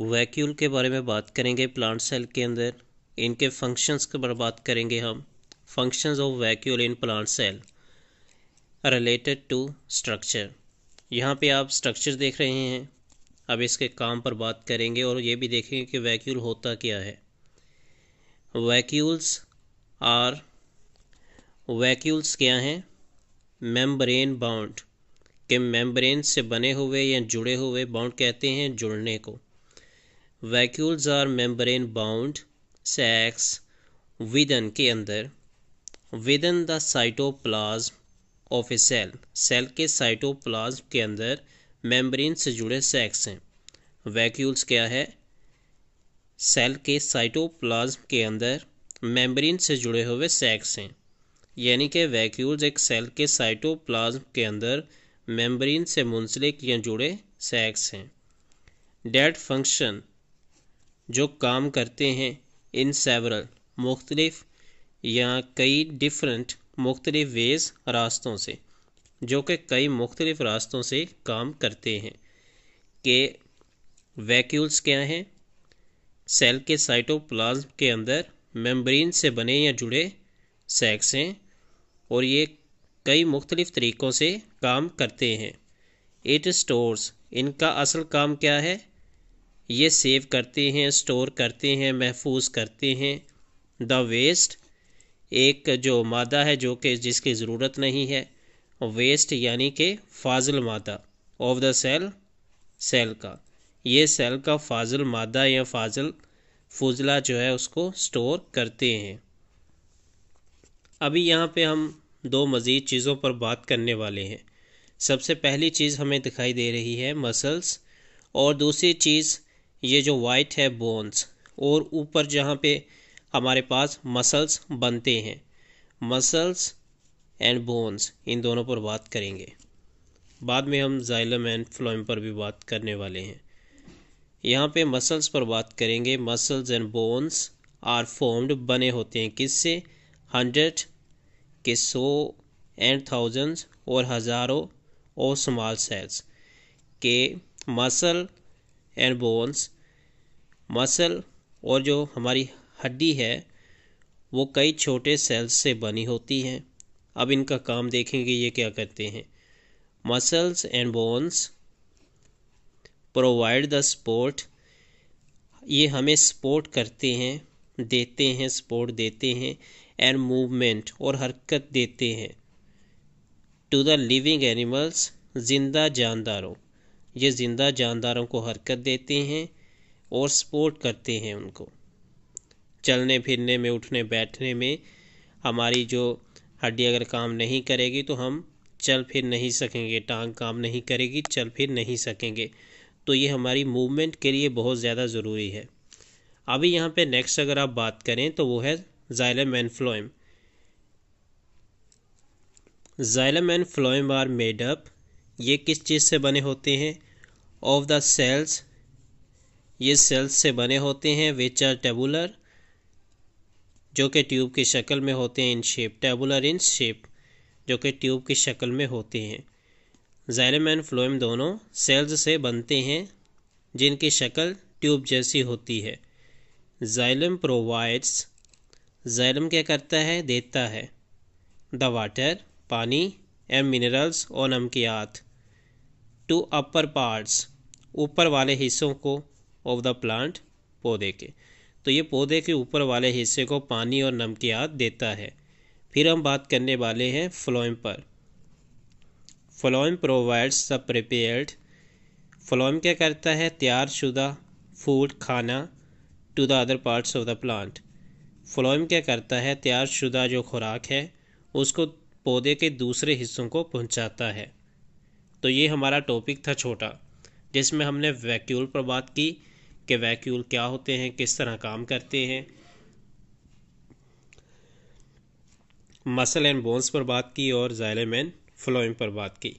vacuole के बारे में बात करेंगे प्लांट सेल के अंदर इनके फंक्शंस के बारे में बात करेंगे हम functions of vacuole in plant cell related to structure यहाँ पे आप स्ट्रक्चर देख रहे हैं अब इसके काम पर बात करेंगे और ये भी देखेंगे कि वैक्यूल होता क्या है वैक्यूल्स आर वैक्यूल्स क्या हैं मेम्ब्रेन बाउंड के मेम्ब्रेन से बने हुए या जुड़े हुए बाउंड कहते हैं जुड़ने को vacuoles are membrane bound sacs within के अंदर within the cytoplasm of a cell cell के साइटोप्लाज्म के अंदर मेम्ब्रेन से जुड़े सैक्स हैं वैक्यूल्स क्या है सेल के साइटोप्लाज्म के अंदर मेम्ब्रेन से जुड़े हुए सैक्स हैं यानी कि वैक्यूल्स एक सेल के साइटोप्लाज्म के अंदर मेम्ब्रेन से मुंसलिक या जुड़े सैक्स हैं डेट फंक्शन जो काम करते हैं इन सेवरल मुख्तलिफ या कई डिफरेंट मुख्तलिफ वेज रास्तों से जो कि कई मुख्तलिफ रास्तों से काम करते हैं कि वैक्यूल्स क्या हैं सेल के साइटोप्लाज्म के अंदर मेम्ब्रेन से बने या जुड़े सेक्स हैं और ये कई मुख्तलिफ तरीक़ों से काम करते हैं इट स्टोर्स इनका असल काम क्या है ये सेव करते हैं स्टोर करते हैं महफूज करते हैं द वेस्ट एक जो मादा है जो कि जिसकी ज़रूरत नहीं है वेस्ट यानी कि फाजिल मादा ऑफ द सेल सेल का ये सेल का फाजिल मादा या फाजिल फजला जो है उसको स्टोर करते हैं अभी यहाँ पे हम दो मज़ीद चीज़ों पर बात करने वाले हैं सबसे पहली चीज़ हमें दिखाई दे रही है मसल्स और दूसरी चीज़ ये जो वाइट है बोन्स और ऊपर जहाँ पे हमारे पास मसल्स बनते हैं मसल्स एंड बोन्स इन दोनों पर बात करेंगे बाद में हम जाइलम एंड फ्लोइम पर भी बात करने वाले हैं यहाँ पे मसल्स पर बात करेंगे muscles and bones are formed बने होते हैं किससे हंड्रेड के सौ एंड थाउजेंड्स और हज़ारों और स्मॉल सेल्स के मसल एंड बोन्स मसल और जो हमारी हड्डी है वो कई छोटे सेल्स से बनी होती हैं अब इनका काम देखेंगे ये क्या करते हैं muscles and bones provide the support ये हमें सपोर्ट करते हैं देते हैं सपोर्ट देते हैं एंड मूवमेंट और हरकत देते हैं टू द लिविंग एनिमल्स जिंदा जानदारों ये जिंदा जानदारों को हरकत देते हैं और सपोर्ट करते हैं उनको चलने फिरने में उठने बैठने में हमारी जो हड्डी अगर काम नहीं करेगी तो हम चल फिर नहीं सकेंगे टांग काम नहीं करेगी चल फिर नहीं सकेंगे तो ये हमारी मूवमेंट के लिए बहुत ज़्यादा ज़रूरी है अभी यहाँ पे नेक्स्ट अगर आप बात करें तो वो है xylem and phloem xylem and phloem are made up ये किस चीज़ से बने होते हैं ऑफ द सेल्स ये सेल्स से बने होते हैं विच आर टेबुलर जो कि ट्यूब की शक्ल में होते हैं in shape tubular in shape जो कि ट्यूब की शक्ल में होते हैं जैलम एंड फ्लोएम दोनों सेल्स से बनते हैं जिनकी शक्ल ट्यूब जैसी होती है जैलम प्रोवाइड्स जैलम क्या करता है देता है द वाटर पानी एंड मिनरल्स और नमकियात टू अपर पार्ट्स ऊपर वाले हिस्सों को ऑफ द प्लांट पौधे के तो ये पौधे के ऊपर वाले हिस्से को पानी और नमकियात देता है फिर हम बात करने वाले हैं फ्लोइम पर phloem provides the prepared phloem क्या करता है तैयार शुदा फूड खाना to the other parts of the plant phloem क्या करता है तैयार शुदा जो खुराक है उसको पौधे के दूसरे हिस्सों को पहुंचाता है तो ये हमारा टॉपिक था छोटा जिसमें हमने वैक्यूल पर बात की कि वैक्यूल क्या होते हैं किस तरह काम करते हैं मसल एंड बोन्स पर बात की और जायलेमैन एंड पर बात की